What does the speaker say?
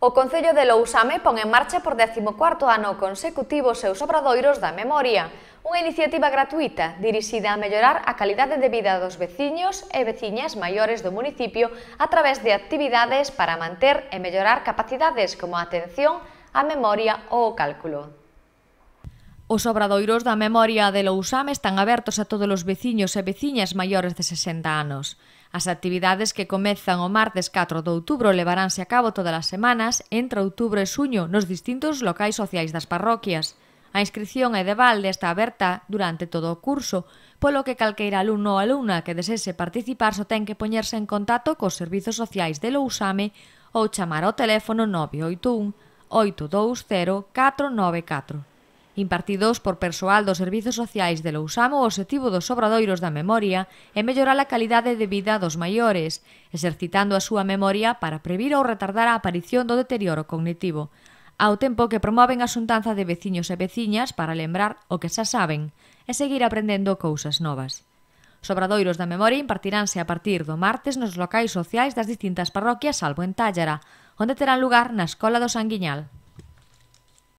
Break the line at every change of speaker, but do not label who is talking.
O Concello de Lousame pon en marcha por 14º ano consecutivo seus obradoiros da memoria, unha iniciativa gratuita dirixida a mellorar a calidade de vida dos veciños e veciñas maiores do municipio a través de actividades para manter e mellorar capacidades como a atención, a memoria ou o cálculo. Os obradoiros da memoria de Lousame están abertos a todos os veciños e veciñas maiores de 60 anos. As actividades que comezan o martes 4 de outubro levaránse a cabo todas as semanas entre outubro e suño nos distintos locais sociais das parroquias. A inscripción é de balde está aberta durante todo o curso, polo que calqueira alumno ou alumna que desese participar só ten que poñerse en contacto cos servizos sociais de Lousame ou chamar ao teléfono 981 820 494 impartidos por persoal dos servizos sociais de Lousamo o obxectivo dos obradoiros da memoria é mellorar a calidade de vida dos maiores, exercitando a súa memoria para previr ou retardar a aparición do deterioro cognitivo, ao tempo que promoven a xuntanza de veciños e veciñas para lembrar o que xa saben e seguir aprendendo cousas novas. Os obradoiros da memoria impartiránse a partir do martes nos locais sociais das distintas parroquias salvo en Tallara, onde terán lugar na Escola do Sanguiñal.